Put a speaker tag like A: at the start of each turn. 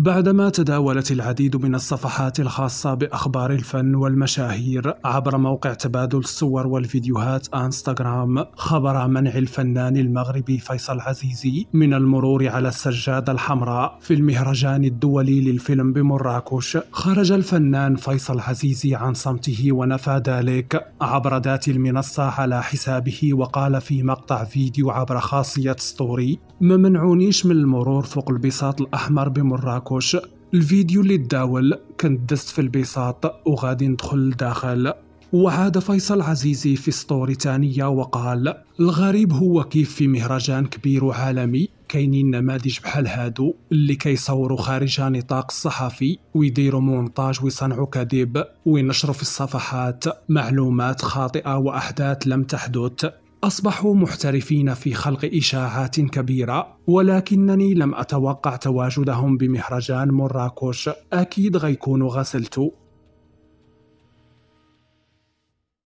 A: بعدما تداولت العديد من الصفحات الخاصة بأخبار الفن والمشاهير عبر موقع تبادل الصور والفيديوهات انستغرام خبر منع الفنان المغربي فيصل عزيزي من المرور على السجادة الحمراء في المهرجان الدولي للفيلم بمراكش خرج الفنان فيصل عزيزي عن صمته ونفى ذلك عبر ذات المنصة على حسابه وقال في مقطع فيديو عبر خاصية ستوري ما منعونيش من المرور فوق البساط الأحمر بمراكش مراكش الفيديو اللي تداول كنت دست في البساط وغادي ندخل لداخل وعاد فيصل عزيزي في سطوري تانية وقال الغريب هو كيف في مهرجان كبير وعالمي كاينين نماذج بحال هادو اللي كيصوروا خارج نطاق الصحفي ويديروا مونتاج ويصنعوا كذب وينشروا في الصفحات معلومات خاطئة وأحداث لم تحدث أصبحوا محترفين في خلق إشاعات كبيرة ولكنني لم أتوقع تواجدهم بمهرجان مراكش أكيد غيكونوا غسلتوا